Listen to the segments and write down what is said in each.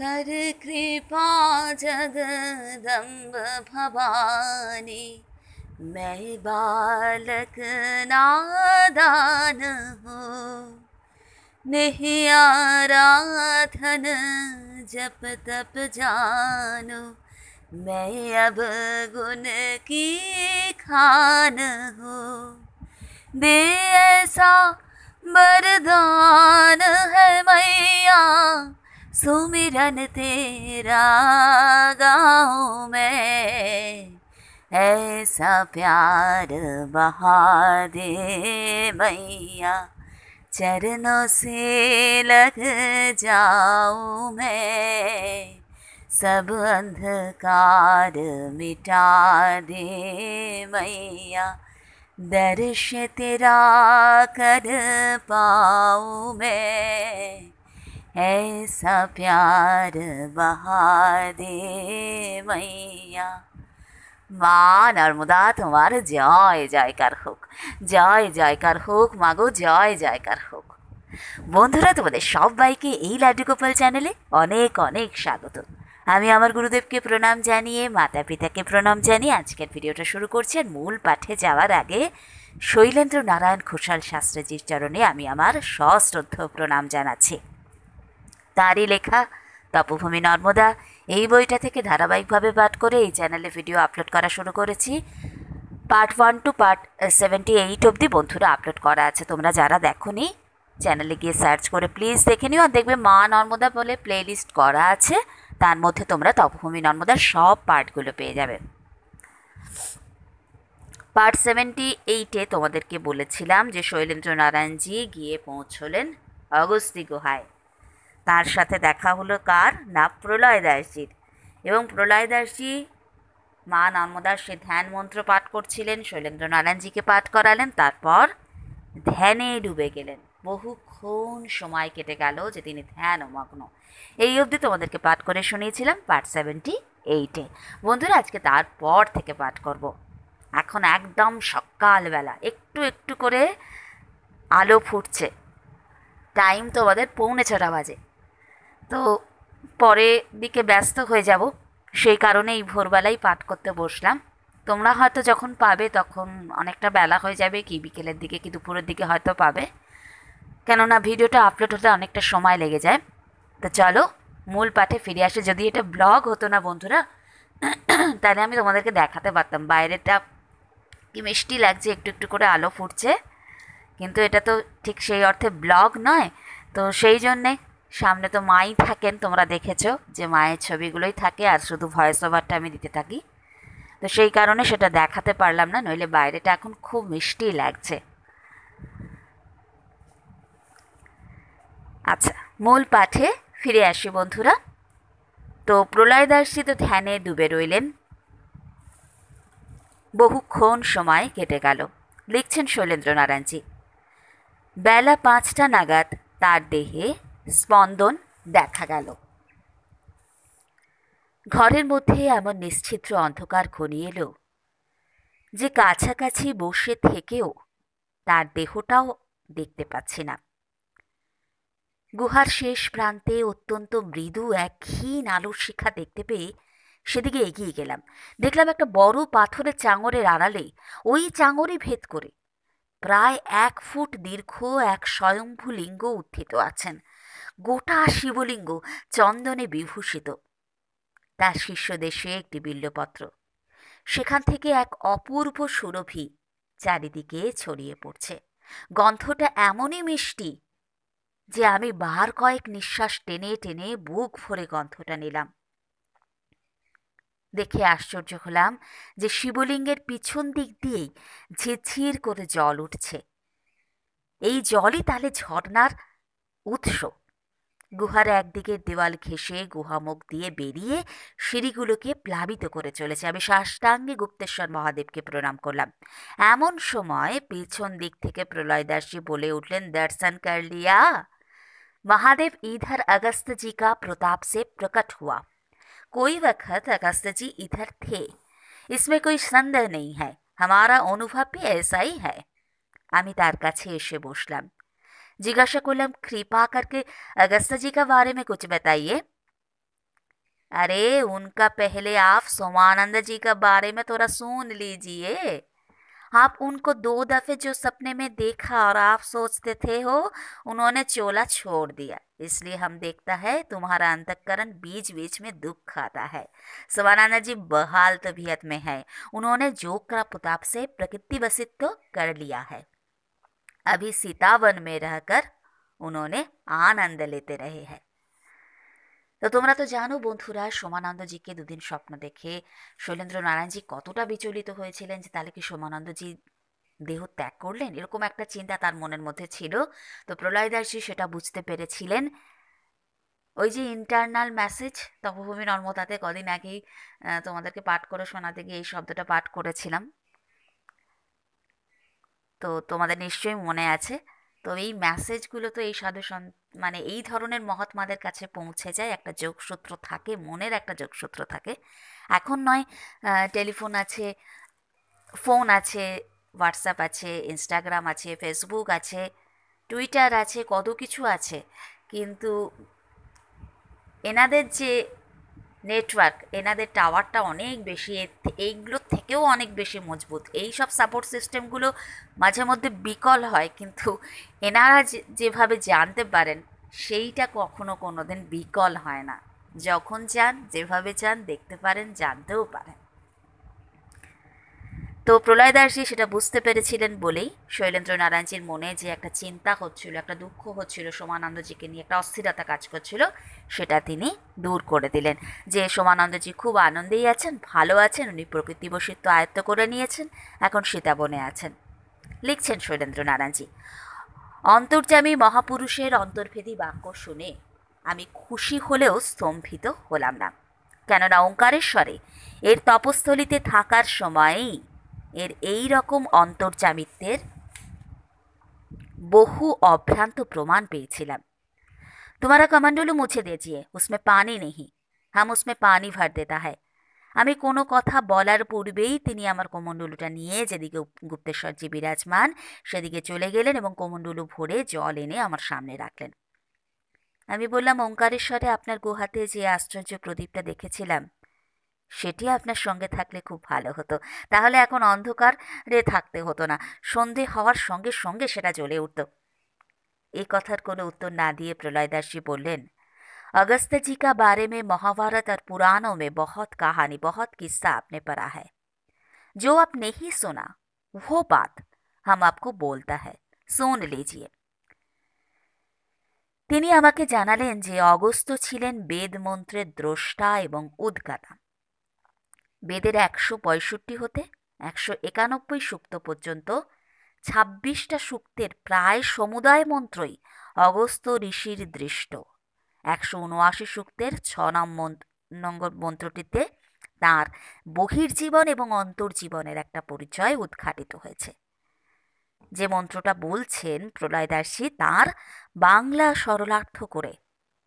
कर कृपा जगदम्ब भवानी मैं बालक नादान हूँ नहीं आराधन जप तप जानो मैं अब गुण की खान हूँ दे ऐसा बरदान है मैया सुमिरन तेरा गाऊँ मैं ऐसा प्यार बहा दे मैया चरणों से लग जाऊँ मैं सब अंधकार मिटा दे मैया दर्श तेरा कर पाऊँ मैं ऐसा प्यार बहा दे मैया মা নর্মদা তোমার জয় জয়কার হোক জয় জয়কার হোক মাগো জয় জয়কার হোক বন্ধুরা তোমাদের সবাইকে এই লাড্ডু গোপাল চ্যানেলে অনেক অনেক স্বাগত আমি আমার গুরুদেবকে প্রণাম জানিয়ে মাতা পিতাকে প্রণাম জানিয়ে আজকের ভিডিওটা শুরু করছি আর মূল পাঠে যাওয়ার আগে শৈলেন্দ্র নারায়ণ ঘোষাল শাস্ত্রীজির চরণে আমি আমার সশ্রদ্ধ প্রণাম জানাচ্ছি তারই লেখা তপভূমি নর্মদা এই বইটা থেকে ধারাবাহিকভাবে পাঠ করে এই চ্যানেলে ভিডিও আপলোড করা শুরু করেছি part one to part seventy eight অবধি বন্ধুরা আপলোড করা আছে তোমরা যারা দেখো নি চ্যানেলে গিয়ে সার্চ করে প্লিজ দেখে নিও আর দেখবে মা নর্মদা বলে প্লে লিস্ট করা আছে তার মধ্যে তোমরা তপভূমি নর্মদার সব পার্টগুলো পেয়ে যাবে পার্ট সেভেন্টি এইটে তোমাদেরকে বলেছিলাম যে শৈলেন্দ্র নারায়ণজি গিয়ে পৌঁছলেন অগস্তি গুহায় তার সাথে দেখা হলো কার না প্রলয় প্রলয়দাসজির এবং প্রলয়দাসজি মা নর্মদার সে ধ্যান মন্ত্র পাঠ করছিলেন শৈলেন্দ্র নারায়ণজিকে পাঠ করালেন তারপর ধ্যানে ডুবে গেলেন বহুক্ষণ সময় কেটে গেল যে তিনি ধ্যান মগ্ন এই অবধি তোমাদেরকে পাঠ করে শুনিয়েছিলাম পার্ট সেভেন্টি এইটে বন্ধুরা আজকে তারপর থেকে পাঠ করব। এখন একদম সকালবেলা একটু একটু করে আলো ফুটছে টাইম তো আমাদের পৌনে ছটা বাজে তো পরে দিকে ব্যস্ত হয়ে যাব সেই কারণে এই ভোরবেলায় পাঠ করতে বসলাম তোমরা হয়তো যখন পাবে তখন অনেকটা বেলা হয়ে যাবে কি বিকেলের দিকে কি দুপুরের দিকে হয়তো পাবে কেননা ভিডিওটা আপলোড হতে অনেকটা সময় লেগে যায় তো চলো মূল পাঠে ফিরে আসে যদি এটা ব্লগ হতো না বন্ধুরা তাহলে আমি তোমাদেরকে দেখাতে পারতাম বাইরেটা কি মিষ্টি লাগছে একটু একটু করে আলো ফুটছে কিন্তু এটা তো ঠিক সেই অর্থে ব্লগ নয় তো সেই জন্যে সামনে তো মাই থাকেন তোমরা দেখেছো যে মায়ের ছবিগুলোই থাকে আর শুধু ভয়েস ওভারটা আমি দিতে থাকি তো সেই কারণে সেটা দেখাতে পারলাম না নইলে বাইরেটা এখন খুব মিষ্টি লাগছে আচ্ছা মূল পাঠে ফিরে আসি বন্ধুরা তো প্রলয়দাসী তো ধ্যানে ডুবে রইলেন বহুক্ষণ সময় কেটে গেল লিখছেন নারায়ণজি বেলা পাঁচটা নাগাদ তার দেহে স্পন্দন দেখা গেল ঘরের মধ্যে এমন নিশ্চিত্র অন্ধকার ঘনিয়ে এলো যে কাছাকাছি বসে থেকেও তার দেহটাও দেখতে পাচ্ছি না গুহার শেষ প্রান্তে অত্যন্ত মৃদু এক ক্ষীণ আলোর শিখা দেখতে পেয়ে সেদিকে এগিয়ে গেলাম দেখলাম একটা বড় পাথরের চাঙরের আড়ালে ওই চাঙরই ভেদ করে প্রায় এক ফুট দীর্ঘ এক স্বয়ম্ভু লিঙ্গ উত্থিত আছেন গোটা শিবলিঙ্গ চন্দনে বিভূষিত তার শিষ্য দেশে একটি বিল্লপত্র সেখান থেকে এক অপূর্ব সুরভি চারিদিকে ছড়িয়ে পড়ছে গন্ধটা এমনই মিষ্টি যে আমি বার কয়েক নিঃশ্বাস টেনে টেনে বুক ভরে গন্ধটা নিলাম দেখে আশ্চর্য হলাম যে শিবলিঙ্গের পিছন দিক দিয়েই ঝিরঝির করে জল উঠছে এই জলই তাহলে ঝর্নার উৎস গুহার একদিকের দেওয়াল ঘেঁষে গুহামুখ দিয়ে বেরিয়ে সিঁড়িগুলোকে প্লাবিত করে চলেছে আমি সাষ্টাঙ্গে গুপ্তেশ্বর মহাদেবকে প্রণাম করলাম এমন সময় পেছন দিক থেকে প্রলয় বলে উঠলেন দর্শন কার্লিয়া মহাদেব ইধর अगस्त কা প্রতাপ সে প্রকট হুয়া কই বখত वक्त ইধার থে इधर কই সন্দেহ নেই হ্যাঁ नहीं है हमारा अनुभव আমি তার কাছে এসে বসলাম जिज्ञासा कुलम कृपा करके अगस्त जी के बारे में कुछ बताइए अरे उनका पहले आप सोमानंद जी के बारे में थोड़ा सुन लीजिए आप उनको दो दफ़े जो सपने में देखा और आप सोचते थे हो उन्होंने चोला छोड़ दिया इसलिए हम देखता है तुम्हारा अंतकरण बीच बीच में दुख खाता है सवानंद जी बहाल तबीयत तो में है उन्होंने जोक का प्रताप से प्रकृति वसित तो कर लिया है अभी सीतावन में रहकर उन्होंने আনন্দ लेते रहे हैं তো তোমরা তো জানো বন্ধুরা সোমানন্দজিকে দুদিন স্বপ্ন দেখে শৈলেন্দ্র নারায়ণজি কতটা বিচলিত হয়েছিলেন যে তাহলে কি সোমানন্দজি দেহ ত্যাগ করলেন এরকম একটা চিন্তা তার মনের মধ্যে ছিল তো প্রলয়দাসী সেটা বুঝতে পেরেছিলেন ওই যে ইন্টারনাল মেসেজ তপভূমি নর্মদাতে কদিন আগেই তোমাদেরকে পাঠ করে শোনাতে গিয়ে এই শব্দটা পাঠ করেছিলাম তো তোমাদের নিশ্চয়ই মনে আছে তো এই ম্যাসেজগুলো তো এই সাধু মানে এই ধরনের মহাত্মাদের কাছে পৌঁছে যায় একটা যোগসূত্র থাকে মনের একটা যোগসূত্র থাকে এখন নয় টেলিফোন আছে ফোন আছে হোয়াটসঅ্যাপ আছে ইনস্টাগ্রাম আছে ফেসবুক আছে টুইটার আছে কত কিছু আছে কিন্তু এনাদের যে নেটওয়ার্ক এনাদের টাওয়ারটা অনেক বেশি এইগুলোর থেকেও অনেক বেশি মজবুত এই সব সাপোর্ট সিস্টেমগুলো মাঝে মধ্যে বিকল হয় কিন্তু এনারা যেভাবে জানতে পারেন সেইটা কখনো কোনো দিন বিকল হয় না যখন চান যেভাবে চান দেখতে পারেন জানতেও পারেন তো প্রলয়দাসী সেটা বুঝতে পেরেছিলেন বলেই শৈলেন্দ্র নারায়ণজির মনে যে একটা চিন্তা হচ্ছিল একটা দুঃখ হচ্ছিল সোমানন্দজিকে নিয়ে একটা অস্থিরতা কাজ করছিল সেটা তিনি দূর করে দিলেন যে সোমানন্দজি খুব আনন্দেই আছেন ভালো আছেন উনি প্রকৃতি বসিত্ব আয়ত্ত করে নিয়েছেন এখন সীতাবনে আছেন লিখছেন শৈলেন্দ্র নারায়ণজি অন্তর্জামী মহাপুরুষের অন্তর্ভেদী বাক্য শুনে আমি খুশি হলেও স্তম্ভিত হলাম না কেননা ওঙ্কারেশ্বরে এর তপস্থলিতে থাকার সময়ই এর এই রকম অন্তর্জামিত্বের বহু অভ্রান্ত প্রমাণ পেয়েছিলাম তোমারা কমান্ডোলো মুছে দিয়েছিয়ে উসমে পানি নেহি হাম উসমে পানি ভার দেতা হয় আমি কোনো কথা বলার পূর্বেই তিনি আমার কোমণ্ডলুটা নিয়ে যেদিকে গুপ্তেশ্বর যে বিরাজমান সেদিকে চলে গেলেন এবং কোমণ্ডলু ভরে জল এনে আমার সামনে রাখলেন আমি বললাম ওঙ্কারেশ্বরে আপনার গুহাতে যে আশ্চর্য প্রদীপটা দেখেছিলাম সেটি আপনার সঙ্গে থাকলে খুব ভালো হতো তাহলে এখন অন্ধকারে থাকতে হতো না সন্ধে হওয়ার সঙ্গে সঙ্গে সেটা জ্বলে উঠত এই কথার কোনো উত্তর না দিয়ে প্রলয় দাসী বললেন अगस्त जी का बारे में महाभारत और पुराणों में बहुत कहानी बहुत किस्सा आपने पढ़ा है जो आप नहीं सुना वो बात हम বলতা হ্যায় শোন লিজিয়ে তিনি আমাকে জানালেন যে অগস্ত ছিলেন বেদ মন্ত্রের দ্রষ্টা এবং উদ্গাতা বেদের একশো পঁয়ষট্টি হতে একশো একানব্বই সূক্ত পর্যন্ত ছাব্বিশটা সূক্তের প্রায় সমুদায় মন্ত্রই অগস্ত ঋষির দৃষ্ট একশো উনআশি সূক্তের ছ নম্বর মন্ত্রটিতে তাঁর বহির্জীবন এবং অন্তর্জীবনের একটা পরিচয় উদ্ঘাটিত হয়েছে যে মন্ত্রটা বলছেন প্রলয়দাসী তার বাংলা সরলার্থ করে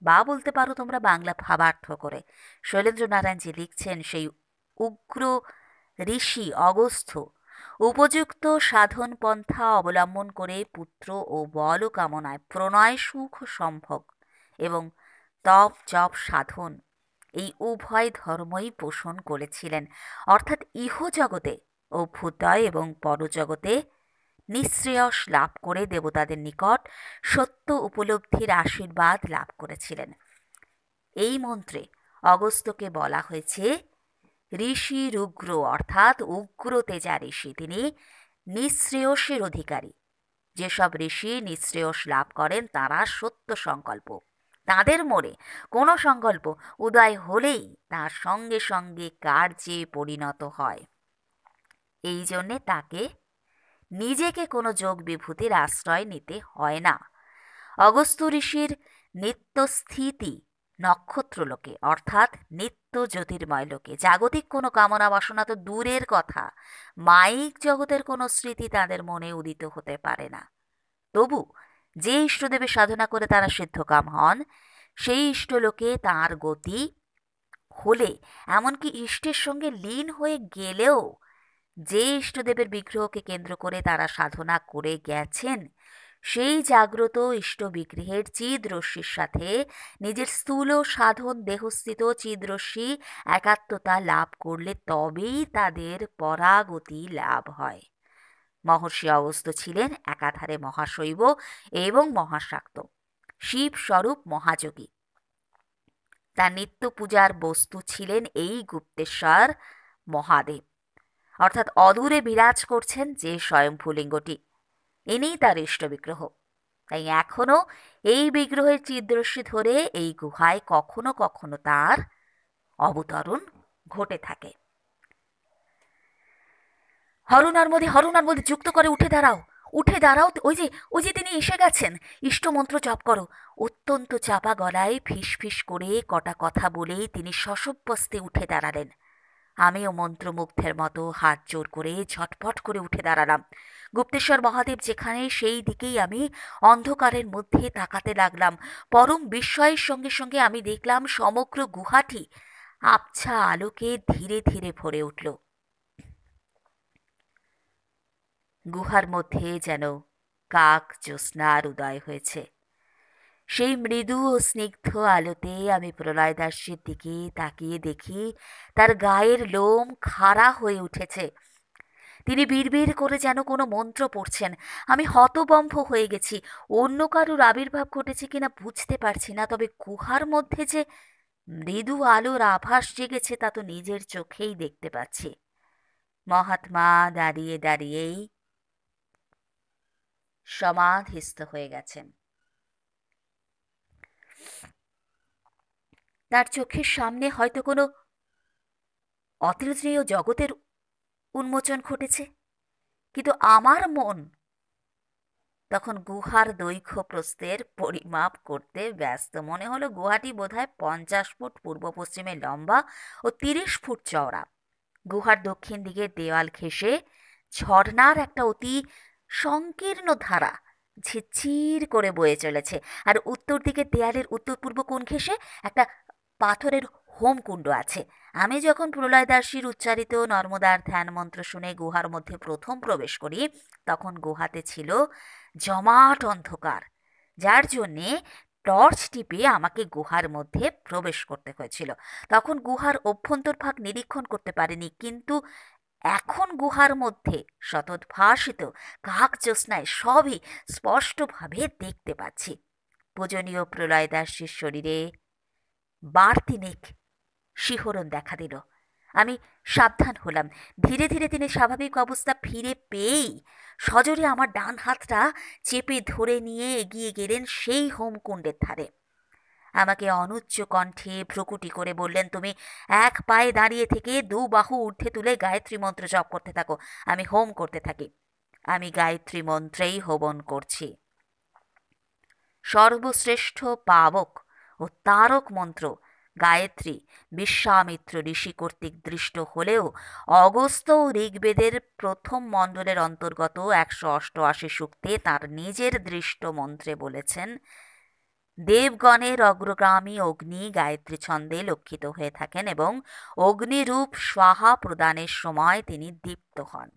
বা বলতে পারো তোমরা বাংলা ভাবার্থ করে শৈলেন্দ্রনারায়ণ যে লিখছেন সেই উগ্র ঋষি অগস্থ উপযুক্ত সাধন পন্থা অবলম্বন করে পুত্র ও বল কামনায় প্রণয় সুখ সম্ভব এবং তপ জপ সাধন এই উভয় ধর্মই পোষণ করেছিলেন অর্থাৎ ইহজগতে অভ্যুদয় এবং পরজগতে নিঃশ্রেয়স লাভ করে দেবতাদের নিকট সত্য উপলব্ধির আশীর্বাদ লাভ করেছিলেন এই মন্ত্রে অগস্ত্যকে বলা হয়েছে ঋষির উগ্র অর্থাৎ উগ্র তেজা ঋষি তিনি নিঃশ্রেয়সের অধিকারী যেসব ঋষি নিঃশ্রেয়স লাভ করেন তারা সত্য সংকল্প তাদের মনে কোনো সংকল্প উদয় হলেই তার সঙ্গে সঙ্গে কার্যে পরিণত হয় এই জন্যে তাকে নিজেকে কোনো যোগ বিভূতির আশ্রয় নিতে হয় না অগস্ত্য ঋষির নিত্যস্থিতি নক্ষত্রলোকে অর্থাৎ নিত্য জ্যোতির্ময় লোকে জাগতিক কোনো কামনা বাসনা তো দূরের কথা মায়িক জগতের কোনো স্মৃতি তাদের মনে উদিত হতে পারে না তবু যে ইষ্টদেবের সাধনা করে তারা সিদ্ধকাম হন সেই ইষ্টলোকে তার গতি হলে এমনকি ইষ্টের সঙ্গে লীন হয়ে গেলেও যে ইষ্টদেবের বিগ্রহকে কেন্দ্র করে তারা সাধনা করে গেছেন সেই জাগ্রত ইষ্ট বিগ্রহের চিদরশ্মির সাথে নিজের স্থূল সাধন দেহস্থিত চিদরশ্মি একাত্মতা লাভ করলে তবেই তাদের পরাগতি লাভ হয় মহর্ষি অবস্থ ছিলেন একাধারে মহাশৈব এবং মহাশাক্ত শিবস্বরূপ মহাযোগী তার নিত্য পূজার বস্তু ছিলেন এই গুপ্তেশ্বর মহাদেব অর্থাৎ অদূরে বিরাজ করছেন যে স্বয়ং ফুলিঙ্গটি এনেই তার ইষ্ট বিগ্রহ তাই এখনও এই বিগ্রহের চিদ্রশ্মি ধরে এই গুহায় কখনো কখনো তার অবতরণ ঘটে থাকে মধ্যে হরনার্মদে মধ্যে যুক্ত করে উঠে দাঁড়াও উঠে দাঁড়াও ওই যে ওই যে তিনি এসে গেছেন ইষ্টমন্ত্র জপ করো অত্যন্ত চাপা গলায় ফিস করে কটা কথা বলেই তিনি সশব্যস্তে উঠে দাঁড়ালেন আমিও মন্ত্রমুগ্ধের মতো হাত জোর করে ঝটপট করে উঠে দাঁড়ালাম গুপ্তেশ্বর মহাদেব যেখানে সেই দিকেই আমি অন্ধকারের মধ্যে তাকাতে লাগলাম পরম বিস্ময়ের সঙ্গে সঙ্গে আমি দেখলাম সমগ্র গুহাটি আবছা আলোকে ধীরে ধীরে ভরে উঠল গুহার মধ্যে যেন কাক জ্যোৎস্নার উদয় হয়েছে সেই মৃদু ও স্নিগ্ধ আলোতে আমি প্রলয় দাসের দিকে তাকিয়ে দেখি তার গায়ের লোম খাড়া হয়ে উঠেছে তিনি বিড়বিড় করে যেন কোনো মন্ত্র পড়ছেন আমি হতবম্ভ হয়ে গেছি অন্য কারুর আবির্ভাব ঘটেছে কিনা বুঝতে পারছি না তবে গুহার মধ্যে যে মৃদু আলোর আভাস জেগেছে তা তো নিজের চোখেই দেখতে পাচ্ছি মহাত্মা দাঁড়িয়ে দাঁড়িয়েই সমাধিস্থ হয়ে গেছেন তার চোখের সামনে হয়তো কোনো অতৃতীয় জগতের উন্মোচন ঘটেছে কিন্তু আমার মন তখন গুহার দৈর্ঘ্য প্রস্থের পরিমাপ করতে ব্যস্ত মনে হলো গুহাটি বোধহয় পঞ্চাশ ফুট পূর্ব পশ্চিমে লম্বা ও তিরিশ ফুট চওড়া গুহার দক্ষিণ দিকে দেওয়াল ঘেঁষে ঝর্নার একটা অতি সংকীর্ণ ধারা ঝিরঝির করে বয়ে চলেছে আর উত্তর দিকে দেয়ালের উত্তর পূর্ব কোন ঘেঁষে একটা পাথরের হোমকুণ্ড আছে আমি যখন দাসীর উচ্চারিত নর্মদার ধ্যান মন্ত্র শুনে গুহার মধ্যে প্রথম প্রবেশ করি তখন গুহাতে ছিল জমাট অন্ধকার যার জন্যে টর্চ টিপে আমাকে গুহার মধ্যে প্রবেশ করতে হয়েছিল তখন গুহার ভাগ নিরীক্ষণ করতে পারিনি কিন্তু এখন গুহার মধ্যে শতদ্ভাসিত কাক জ্যোৎস্নায় সবই স্পষ্টভাবে দেখতে পাচ্ছি পূজনীয় দাসীর শরীরে বার্তিনিক শিহরণ দেখা দিল আমি সাবধান হলাম ধীরে ধীরে তিনি স্বাভাবিক অবস্থা ফিরে পেয়েই সজোরে আমার ডান হাতটা চেপে ধরে নিয়ে এগিয়ে গেলেন সেই হোমকুণ্ডের ধারে আমাকে অনুচ্চ কণ্ঠে ভ্রুকুটি করে বললেন তুমি এক পায়ে দাঁড়িয়ে থেকে দু বাহু ঊর্ধ্বে তুলে গায়ত্রী মন্ত্র জপ করতে থাকো আমি হোম করতে থাকি আমি গায়ত্রী মন্ত্রেই হোমন করছি সর্বশ্রেষ্ঠ পাবক ও তারক মন্ত্র গায়ত্রী বিশ্বামিত্র ঋষি কর্তৃক দৃষ্ট হলেও অগস্ত ঋগ্বেদের প্রথম মণ্ডলের অন্তর্গত একশো অষ্টআশি সূক্তে তার নিজের দৃষ্ট মন্ত্রে বলেছেন দেবগণের অগ্রগামী অগ্নি গায়ত্রী ছন্দে লক্ষিত হয়ে থাকেন এবং অগ্নিরূপ স্বাহা প্রদানের সময় তিনি দীপ্ত হন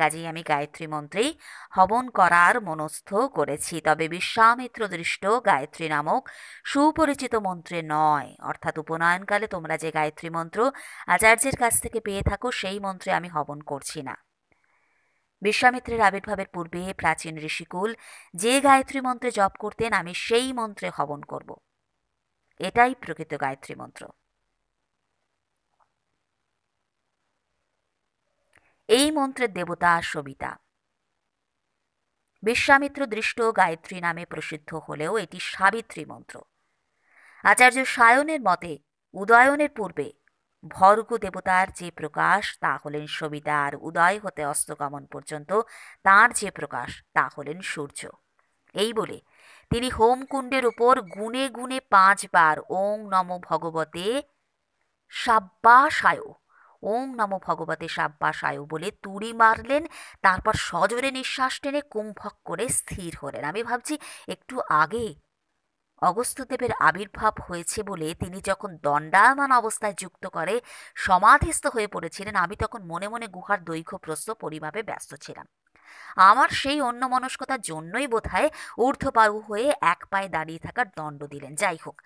কাজেই আমি গায়ত্রী মন্ত্রেই হবন করার মনস্থ করেছি তবে বিশ্বামিত্র দৃষ্ট গায়ত্রী নামক সুপরিচিত মন্ত্রে নয় অর্থাৎ উপনয়নকালে তোমরা যে গায়ত্রী মন্ত্র আচার্যের কাছ থেকে পেয়ে থাকো সেই মন্ত্রে আমি হবন করছি না বিশ্বামিত্রের আবির্ভাবের পূর্বে প্রাচীন ঋষিকুল যে গায়ত্রী মন্ত্রে জপ করতেন আমি সেই মন্ত্রে হবন করব এটাই প্রকৃত গায়ত্রী মন্ত্র এই মন্ত্রের দেবতা সবিতা বিশ্বামিত্র দৃষ্ট গায়ত্রী নামে প্রসিদ্ধ হলেও এটি সাবিত্রী মন্ত্র আচার্য সায়নের মতে উদয়নের পূর্বে ভর্গ দেবতার যে প্রকাশ তা হলেন সবিতা আর উদয় হতে অস্তগমন পর্যন্ত তার যে প্রকাশ তা হলেন সূর্য এই বলে তিনি হোমকুণ্ডের উপর গুনে গুনে পাঁচবার ওং নম ভগবতে সাব্বাসায় ওম নম ভগবতে সাব্বাসায়ু বলে তুড়ি মারলেন তারপর সজোরে নিঃশ্বাস টেনে কুম্ভক করে স্থির হলেন আমি ভাবছি একটু আগে অগস্ত্যদেবের আবির্ভাব হয়েছে বলে তিনি যখন দণ্ডায়মান অবস্থায় যুক্ত করে সমাধিস্থ হয়ে পড়েছিলেন আমি তখন মনে মনে গুহার প্রস্ত পরিমাপে ব্যস্ত ছিলাম আমার সেই অন্যমনস্কতার জন্যই বোধ হয় ঊর্ধ্বপায়ু হয়ে এক পায়ে দাঁড়িয়ে থাকার দণ্ড দিলেন যাই হোক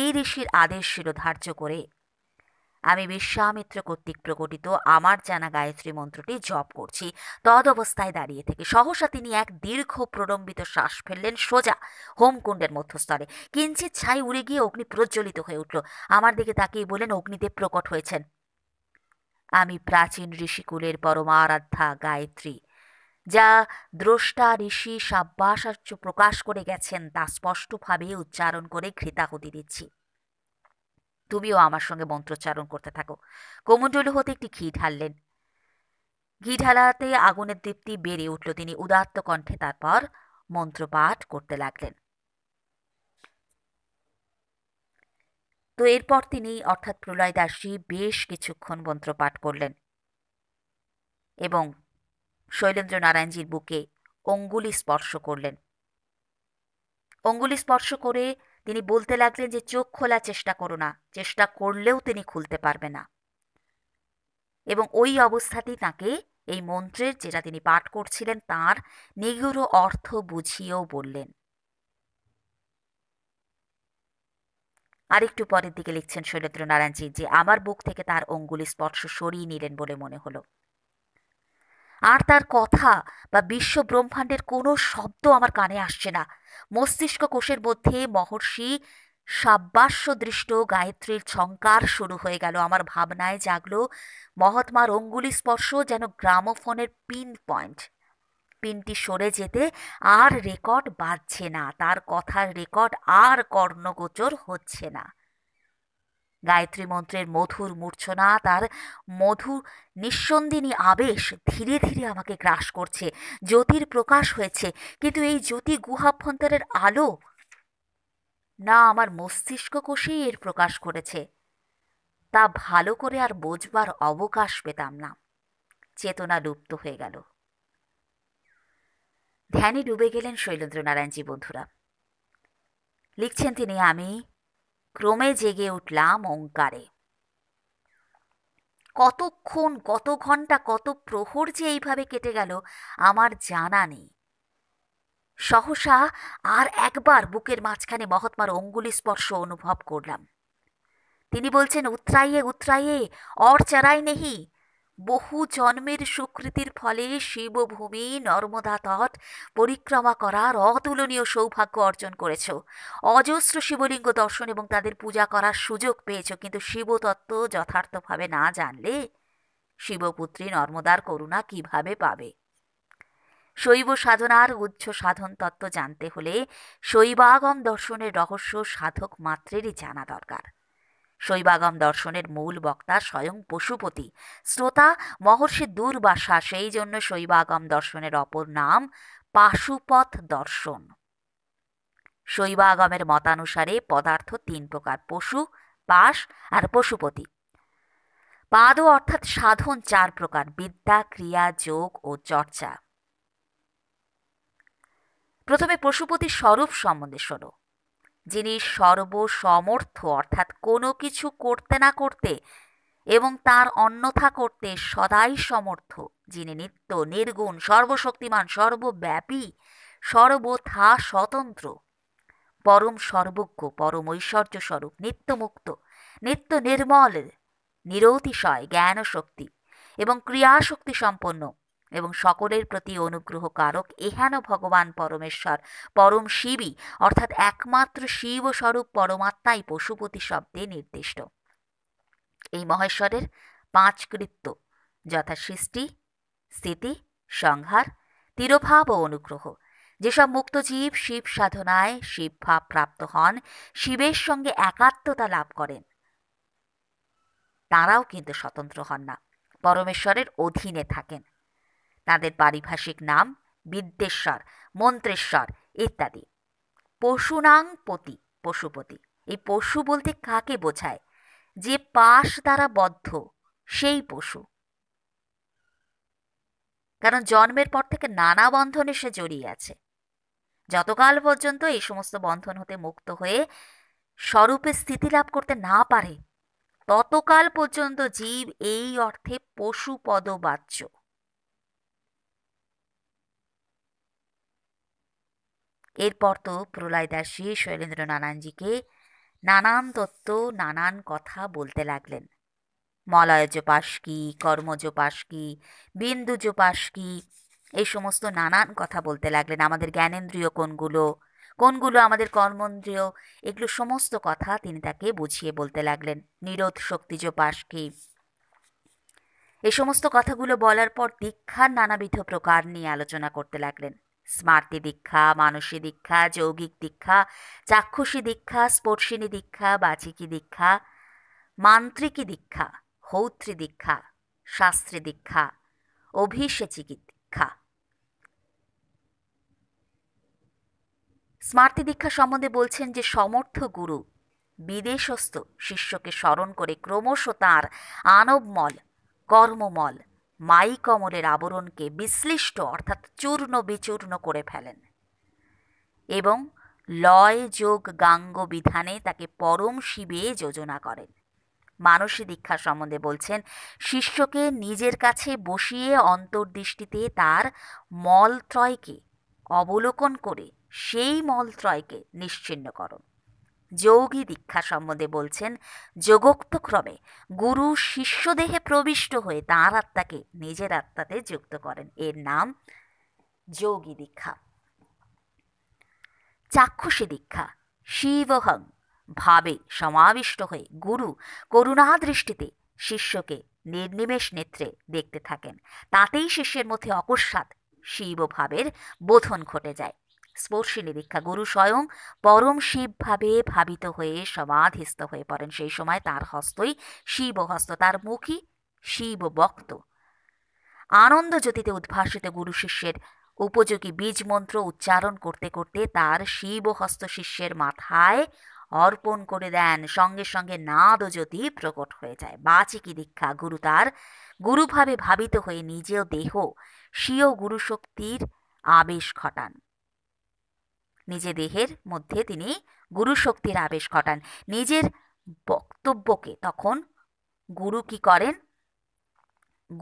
এই ঋষির আদেশ শিরোধার্য করে আমি বিশ্বামিত্র কর্তৃক প্রকটিত আমার জানা গায়ত্রী মন্ত্রটি জপ করছি তদ অবস্থায় দাঁড়িয়ে থেকে সহসা তিনি এক দীর্ঘ প্রলম্বিত শ্বাস ফেললেন সোজা হোমকুণ্ডের মধ্যস্থলে কিঞ্চিত ছাই উড়ে গিয়ে অগ্নি প্রজ্বলিত হয়ে উঠল আমার দিকে তাকিয়ে বলেন অগ্নিদেব প্রকট হয়েছেন আমি প্রাচীন ঋষিকুলের পরমারাধ্যা গায়ত্রী যা দ্রষ্টা ঋষি সাব্যাসার্য প্রকাশ করে গেছেন তা স্পষ্টভাবে উচ্চারণ করে ঘৃতাহতি দিচ্ছি তুমিও আমার সঙ্গে মন্ত্রোচ্চারণ করতে থাকো কোমণ্ডলু হতে একটি ঘি ঢাললেন ঘি ঢালাতে আগুনের দীপ্তি বেড়ে উঠল তিনি উদাত্ত কণ্ঠে তারপর মন্ত্র পাঠ করতে লাগলেন তো এরপর তিনি অর্থাৎ প্রলয় দাসী বেশ কিছুক্ষণ মন্ত্র পাঠ করলেন এবং শৈলেন্দ্র নারায়ণজির বুকে অঙ্গুলি স্পর্শ করলেন অঙ্গুলি স্পর্শ করে তিনি বলতে লাগলেন যে চোখ খোলা চেষ্টা করো না চেষ্টা করলেও তিনি খুলতে পারবে না এবং ওই অবস্থাতেই তাকে এই মন্ত্রের যেটা তিনি পাঠ করছিলেন তার নিগূঢ় অর্থ বুঝিয়েও বললেন আরেকটু পরের দিকে লিখছেন শৈলেন্দ্র নারায়ণজি যে আমার বুক থেকে তার অঙ্গুলি স্পর্শ সরিয়ে নিলেন বলে মনে হলো আর তার কথা বা বিশ্ব ব্রহ্মাণ্ডের কোনো শব্দ আমার কানে আসছে না মস্তিষ্ক কোষের মধ্যে মহর্ষি দৃষ্ট গায়ত্রীর ছংকার শুরু হয়ে গেল আমার ভাবনায় জাগলো মহাত্মার অঙ্গুলি স্পর্শ যেন গ্রামোফোনের পিন পয়েন্ট পিনটি সরে যেতে আর রেকর্ড বাজছে না তার কথার রেকর্ড আর কর্ণগোচর হচ্ছে না গায়ত্রী মন্ত্রের মধুর মূর্ছনা তার মধু নিঃসন্দিনী আবেশ ধীরে ধীরে আমাকে গ্রাস করছে জ্যোতির প্রকাশ হয়েছে কিন্তু এই জ্যোতি গুহাভ্যন্তরের আলো না আমার মস্তিষ্ক কোষেই এর প্রকাশ করেছে তা ভালো করে আর বোঝবার অবকাশ পেতাম না চেতনা লুপ্ত হয়ে গেল ধ্যানে ডুবে গেলেন শৈলেন্দ্রনারায়ণজি বন্ধুরা লিখছেন তিনি আমি ক্রমে জেগে উঠলাম ওঙ্কারে কতক্ষণ কত ঘন্টা কত প্রহর যে এইভাবে কেটে গেল আমার জানা নেই সহসা আর একবার বুকের মাঝখানে মহাত্মার অঙ্গুলি স্পর্শ অনুভব করলাম তিনি বলছেন উত্রাইয়ে উত্রাইয়ে অর চারাই নেহি বহু জন্মের সুকৃতির ফলে শিবভূমি নর্মদা তট পরিক্রমা করার অতুলনীয় সৌভাগ্য অর্জন করেছ অজস্র শিবলিঙ্গ দর্শন এবং তাদের পূজা করার সুযোগ পেয়েছ কিন্তু শিবতত্ত্ব যথার্থভাবে না জানলে শিবপুত্রী নর্মদার করুণা কিভাবে পাবে শৈব সাধনার উচ্চ সাধন তত্ত্ব জানতে হলে শৈবাগম দর্শনের রহস্য সাধক মাত্রেরই জানা দরকার শৈবাগম দর্শনের মূল বক্তা স্বয়ং পশুপতি শ্রোতা মহর্ষি দুর্বাসা সেই জন্য শৈবাগম দর্শনের অপর নাম পাশুপথ দর্শন শৈবাগমের মতানুসারে পদার্থ তিন প্রকার পশু পাশ আর পশুপতি পাদ অর্থাৎ সাধন চার প্রকার বিদ্যা ক্রিয়া যোগ ও চর্চা প্রথমে পশুপতি স্বরূপ সম্বন্ধে শোনো যিনি সর্বসমর্থ অর্থাৎ কোনো কিছু করতে না করতে এবং তার অন্যথা করতে সদাই সমর্থ যিনি নিত্য নির্গুণ সর্বশক্তিমান সর্বব্যাপী সর্বথা স্বতন্ত্র পরম সর্বজ্ঞ পরম ঐশ্বর্য স্বরূপ নিত্যমুক্ত নিত্য নির্মল নিরতিশয় জ্ঞান শক্তি এবং ক্রিয়াশক্তি সম্পন্ন এবং সকলের প্রতি অনুগ্রহ কারক এহেন ভগবান পরমেশ্বর পরম শিবই অর্থাৎ একমাত্র শিব স্বরূপ পরমাত্মাই পশুপতি শব্দে নির্দিষ্ট এই মহেশ্বরের পাঁচ কৃত্য যথা সৃষ্টি স্থিতি সংহার তিরোভাব ও অনুগ্রহ যেসব মুক্তজীব শিব সাধনায় ভাব প্রাপ্ত হন শিবের সঙ্গে একাত্মতা লাভ করেন তারাও কিন্তু স্বতন্ত্র হন না পরমেশ্বরের অধীনে থাকেন তাদের পারিভাষিক নাম বিদ্যেশ্বর মন্ত্রেশ্বর ইত্যাদি পশুনাং পতি পশুপতি এই পশু বলতে কাকে বোঝায় যে পাশ দ্বারা বদ্ধ সেই পশু কারণ জন্মের পর থেকে নানা বন্ধনে সে জড়িয়ে আছে যতকাল পর্যন্ত এই সমস্ত বন্ধন হতে মুক্ত হয়ে স্বরূপে স্থিতি লাভ করতে না পারে ততকাল পর্যন্ত জীব এই অর্থে পদবাচ্য এরপর তো প্রলয় দাসী শৈলেন্দ্র নানানজিকে নানান তত্ত্ব নানান কথা বলতে লাগলেন মলয়জোপাস কি কর্মজোপাস কি বিন্দুজোপাস কি এই সমস্ত নানান কথা বলতে লাগলেন আমাদের জ্ঞানেন্দ্রিয় কোনগুলো কোনগুলো আমাদের কর্মেন্দ্রিয় এগুলো সমস্ত কথা তিনি তাকে বুঝিয়ে বলতে লাগলেন নিরোধ শক্তিজোপাস কি এ সমস্ত কথাগুলো বলার পর দীক্ষার নানাবিধ প্রকার নিয়ে আলোচনা করতে লাগলেন স্মার্তি দীক্ষা মানসী দীক্ষা যৌগিক দীক্ষা চাক্ষুষী দীক্ষা স্পর্শিনী দীক্ষা বাচিকী দীক্ষা মান্ত্রিকী দীক্ষা হৌত্রী দীক্ষা শাস্ত্রী দীক্ষা অভিষেচিকী দীক্ষা স্মার্তি দীক্ষা সম্বন্ধে বলছেন যে সমর্থ গুরু বিদেশস্থ শিষ্যকে স্মরণ করে ক্রমশ তাঁর আনবমল কর্মমল মাইকমলের আবরণকে বিশ্লিষ্ট অর্থাৎ চূর্ণ বিচূর্ণ করে ফেলেন এবং লয় যোগ গাঙ্গ বিধানে তাকে পরম শিবে যোজনা করেন মানসী দীক্ষা সম্বন্ধে বলছেন শিষ্যকে নিজের কাছে বসিয়ে অন্তর্দৃষ্টিতে তার মলত্রয়কে অবলোকন করে সেই মলত্রয়কে নিশ্চিন্ন করুন যোগী দীক্ষা সম্বন্ধে বলছেন ক্রমে গুরু শিষ্য দেহে প্রবিষ্ট হয়ে তাঁর আত্মাকে নিজের আত্মাতে যুক্ত করেন এর নাম যোগী দীক্ষা চাক্ষুষী দীক্ষা শিবহং ভাবে সমাবিষ্ট হয়ে গুরু করুণা দৃষ্টিতে শিষ্যকে নির্নিমেষ নেত্রে দেখতে থাকেন তাতেই শিষ্যের মধ্যে অকস্মাৎ শিবভাবের বোধন ঘটে যায় স্পর্শিনী দীক্ষা গুরু স্বয়ং পরম শিবভাবে ভাবিত হয়ে সমাধিস্থ হয়ে পড়েন সেই সময় তার হস্তই শিব হস্ত তার মুখী শিব বক্ত আনন্দ জ্যোতিতে উদ্ভাসিত গুরু শিষ্যের উপযোগী বীজ মন্ত্র উচ্চারণ করতে করতে তার শিব হস্ত শিষ্যের মাথায় অর্পণ করে দেন সঙ্গে সঙ্গে নাদ জ্যোতি প্রকট হয়ে যায় বাচিকি দীক্ষা গুরু তার গুরুভাবে ভাবিত হয়ে নিজেও দেহ স্বীয় গুরুশক্তির আবেশ ঘটান নিজে দেহের মধ্যে তিনি গুরু শক্তির আবেশ ঘটান নিজের বক্তব্যকে তখন গুরু কি করেন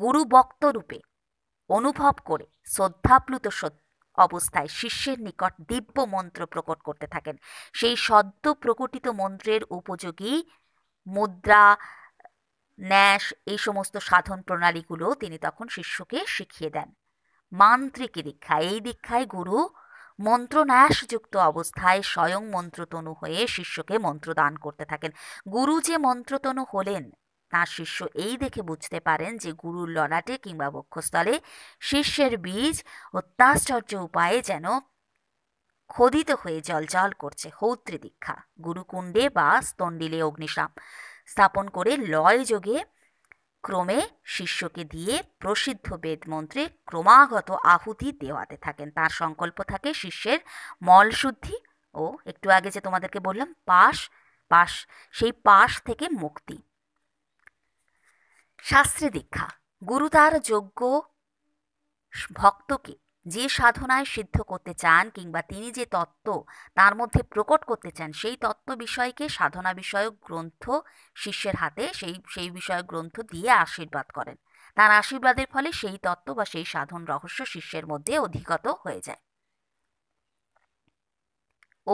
গুরু বক্তরূপে অনুভব করে শ্রদ্ধাপ্লুত অবস্থায় শিষ্যের নিকট দিব্য মন্ত্র প্রকট করতে থাকেন সেই সদ্য প্রকটিত মন্ত্রের উপযোগী মুদ্রা ন্যাস এই সমস্ত সাধন প্রণালীগুলো তিনি তখন শিষ্যকে শিখিয়ে দেন মান্ত্রিকী দীক্ষা এই দীক্ষায় গুরু মন্ত্রনাশযুক্ত অবস্থায় স্বয়ং মন্ত্রতনু হয়ে শিষ্যকে মন্ত্রদান করতে থাকেন গুরু যে মন্ত্রতনু হলেন তাঁর শিষ্য এই দেখে বুঝতে পারেন যে গুরুর ললাটে কিংবা বক্ষস্থলে শিষ্যের বীজ অত্যাশ্চর্য উপায়ে যেন খোদিত হয়ে জলজল করছে হৌত্রী দীক্ষা গুরুকুণ্ডে বা স্তণ্ডিলে অগ্নিসাপ স্থাপন করে লয় যোগে ক্রমে শিষ্যকে দিয়ে প্রসিদ্ধ বেদ মন্ত্রে ক্রমাগত আহুতি দেওয়াতে থাকেন তার সংকল্প থাকে শিষ্যের মল শুদ্ধি ও একটু আগে যে তোমাদেরকে বললাম পাশ পাশ সেই পাশ থেকে মুক্তি শাস্ত্রে দীক্ষা গুরু তার যোগ্য ভক্তকে যে সাধনায় সিদ্ধ করতে চান কিংবা তিনি যে তত্ত্ব তার মধ্যে প্রকট করতে চান সেই তত্ত্ব বিষয়কে সাধনা বিষয়ক গ্রন্থ শিষ্যের হাতে সেই সেই বিষয়ক গ্রন্থ দিয়ে আশীর্বাদ করেন তার আশীর্বাদের ফলে সেই তত্ত্ব বা সেই সাধন রহস্য শিষ্যের মধ্যে অধিগত হয়ে যায়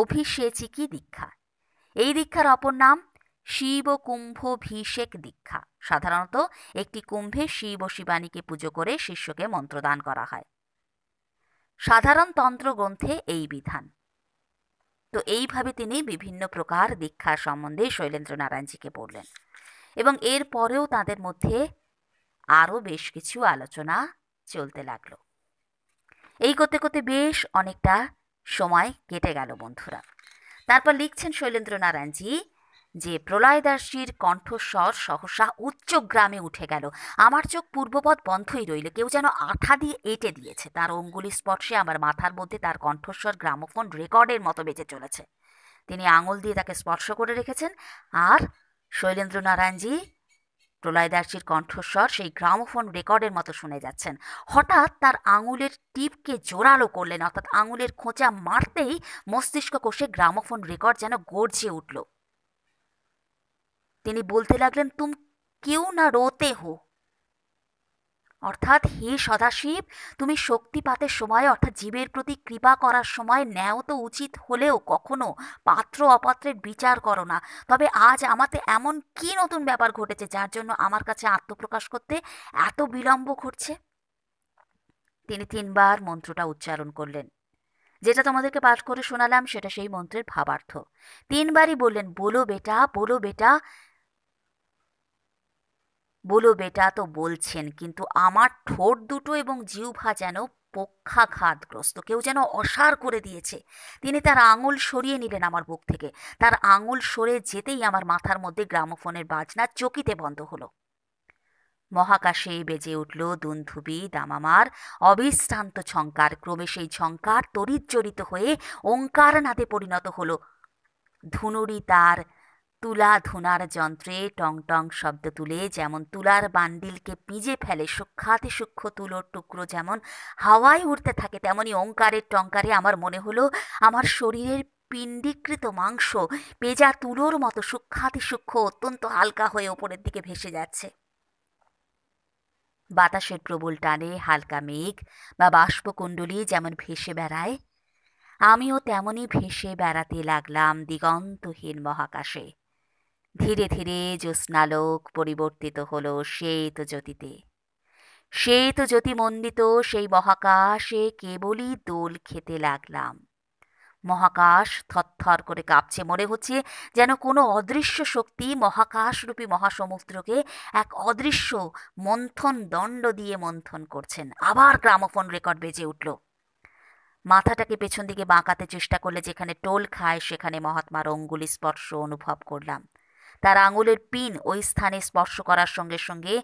অভিষেচিকি দীক্ষা এই দীক্ষার অপর নাম শিব কুম্ভভিষেক দীক্ষা সাধারণত একটি কুম্ভে শিব ও শিবানীকে পুজো করে শিষ্যকে মন্ত্রদান করা হয় সাধারণ গ্রন্থে এই বিধান তো এইভাবে তিনি বিভিন্ন প্রকার দীক্ষা সম্বন্ধে শৈলেন্দ্র নারায়ণজিকে বললেন এবং এর পরেও তাদের মধ্যে আরও বেশ কিছু আলোচনা চলতে লাগল এই করতে করতে বেশ অনেকটা সময় কেটে গেল বন্ধুরা তারপর লিখছেন শৈলেন্দ্র নারায়ণজি যে প্রলয়দাসীর কণ্ঠস্বর সহসা উচ্চ গ্রামে উঠে গেল আমার চোখ পূর্বপদ বন্ধই রইল কেউ যেন আঠা দিয়ে এঁটে দিয়েছে তার অঙ্গুলি স্পর্শে আমার মাথার মধ্যে তার কণ্ঠস্বর গ্রামোফোন রেকর্ডের মতো বেঁচে চলেছে তিনি আঙুল দিয়ে তাকে স্পর্শ করে রেখেছেন আর শৈলেন্দ্র নারায়ণজি প্রলয়দাসীর কণ্ঠস্বর সেই গ্রামোফোন রেকর্ডের মতো শুনে যাচ্ছেন হঠাৎ তার আঙুলের টিপকে জোরালো করলেন অর্থাৎ আঙুলের খোঁচা মারতেই মস্তিষ্ক কোষে গ্রামোফোন রেকর্ড যেন গর্জে উঠল তিনি বলতে লাগলেন তুম কেউ না রোতে হো অর্থাৎ হে সদাশিব তুমি শক্তিপাতের সময় অর্থাৎ জীবের প্রতি কৃপা করার সময় ন্যায় তো উচিত হলেও কখনো পাত্র অপাত্রের বিচার করো না তবে আজ আমাতে এমন কি নতুন ব্যাপার ঘটেছে যার জন্য আমার কাছে আত্মপ্রকাশ করতে এত বিলম্ব ঘটছে তিনি তিনবার মন্ত্রটা উচ্চারণ করলেন যেটা তোমাদেরকে পাঠ করে শোনালাম সেটা সেই মন্ত্রের ভাবার্থ তিনবারই বললেন বলো বেটা বলো বেটা বলো বেটা তো বলছেন কিন্তু আমার ঠোঁট দুটো এবং জিউভা যেন পক্ষাঘাতগ্রস্ত কেউ যেন অসার করে দিয়েছে তিনি তার আঙুল সরিয়ে নিলেন আমার বুক থেকে তার আঙুল সরে যেতেই আমার মাথার মধ্যে গ্রামোফোনের বাজনা চকিতে বন্ধ হলো মহাকাশে বেজে উঠল দুন্ধুবি দামামার অবিশ্রান্ত ছঙ্কার ক্রমে সেই ছঙ্কার তরিজ্জড়িত হয়ে ওঙ্কার নাতে পরিণত হলো ধুনুরি তার তুলা ধোনার যন্ত্রে টং টং শব্দ তুলে যেমন তুলার বান্ডিলকে পিজে ফেলে সূক্ষাতে সূক্ষ্ম তুলোর টুকরো যেমন হাওয়ায় উড়তে থাকে তেমনি ওঙ্কারের টঙ্কারে আমার মনে হলো আমার শরীরের পিণ্ডিকৃত মাংস পেজা তুলোর মতো সূক্ষাতে সূক্ষ্ম অত্যন্ত হালকা হয়ে ওপরের দিকে ভেসে যাচ্ছে বাতাসের প্রবল টানে হালকা মেঘ বা বাষ্পকুণ্ডলী যেমন ভেসে বেড়ায় আমিও তেমনই ভেসে বেড়াতে লাগলাম দিগন্তহীন মহাকাশে ধীরে ধীরে জ্যোৎস্নালোক পরিবর্তিত হল শ্বেত জ্যোতিতে শ্বেত মন্দিত সেই মহাকাশে কেবলই দোল খেতে লাগলাম মহাকাশ থরথর করে কাঁপছে মনে হচ্ছে যেন কোনো অদৃশ্য শক্তি মহাকাশরূপী মহাসমুদ্রকে এক অদৃশ্য মন্থন দণ্ড দিয়ে মন্থন করছেন আবার গ্রামোফোন রেকর্ড বেজে উঠল মাথাটাকে পেছন দিকে বাঁকাতে চেষ্টা করলে যেখানে টোল খায় সেখানে মহাত্মার অঙ্গুলি স্পর্শ অনুভব করলাম তার আঙুলের পিন ওই স্থানে স্পর্শ করার সঙ্গে সঙ্গে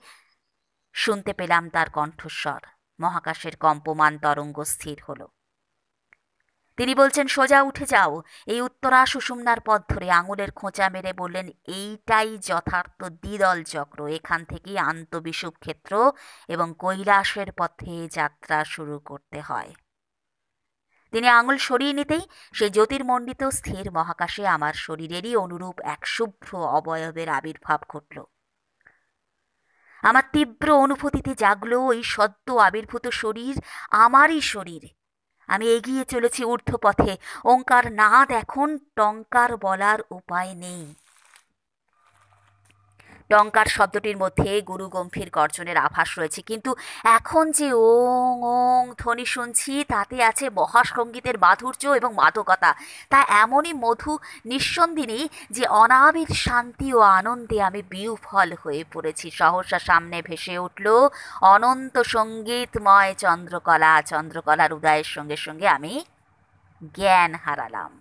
শুনতে পেলাম তার কণ্ঠস্বর মহাকাশের কম্পমান তরঙ্গ স্থির হল তিনি বলছেন সোজা উঠে যাও এই উত্তরা সুষুমনার পথ ধরে আঙুলের খোঁচা মেরে বললেন এইটাই যথার্থ দ্বিদল চক্র এখান থেকেই আন্তবিষুব ক্ষেত্র এবং কৈলাসের পথে যাত্রা শুরু করতে হয় তিনি আঙুল সরিয়ে নিতেই সে জ্যোতির্মণ্ডিত স্থির মহাকাশে আমার শরীরেরই অনুরূপ এক শুভ্র অবয়বের আবির্ভাব ঘটল আমার তীব্র অনুভূতিতে জাগলো ওই সদ্য আবির্ভূত শরীর আমারই শরীর আমি এগিয়ে চলেছি ঊর্ধ্বপথে ওঙ্কার না দেখুন টঙ্কার বলার উপায় নেই টঙ্কার শব্দটির মধ্যে গুরু গম্ভীর গর্জনের আভাস রয়েছে কিন্তু এখন যে ওং ওং ধ্বনি শুনছি তাতে আছে মহাসঙ্গীতের মাধুর্য এবং মাদকতা তা এমনই মধু নিঃসন্দিনী যে অনাবির শান্তি ও আনন্দে আমি বিউফল হয়ে পড়েছি সহসা সামনে ভেসে উঠল অনন্ত সঙ্গীতময় চন্দ্রকলা চন্দ্রকলার উদয়ের সঙ্গে সঙ্গে আমি জ্ঞান হারালাম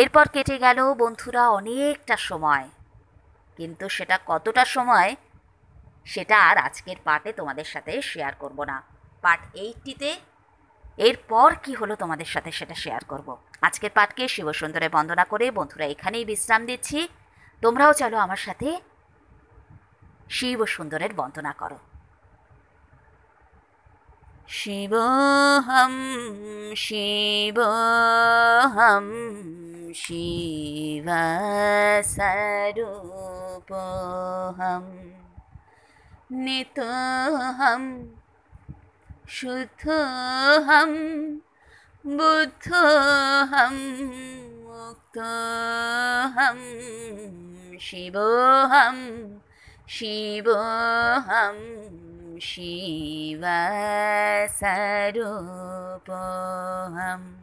এরপর কেটে গেল বন্ধুরা অনেকটা সময় কিন্তু সেটা কতটা সময় সেটা আর আজকের পাঠে তোমাদের সাথে শেয়ার করব না পার্ট এইটটিতে এরপর কি হলো তোমাদের সাথে সেটা শেয়ার করব। আজকের পাঠকে শিবসুন্দরে বন্দনা করে বন্ধুরা এখানেই বিশ্রাম দিচ্ছি তোমরাও চলো আমার সাথে শিব সুন্দরের বন্দনা করো শিব হম শিব সরু নিতোহম নিতোহম শুদ্ধহম বুদ্ধহম মুক্তহম শিবোহম শিবোহম शिवस्वरूपहम्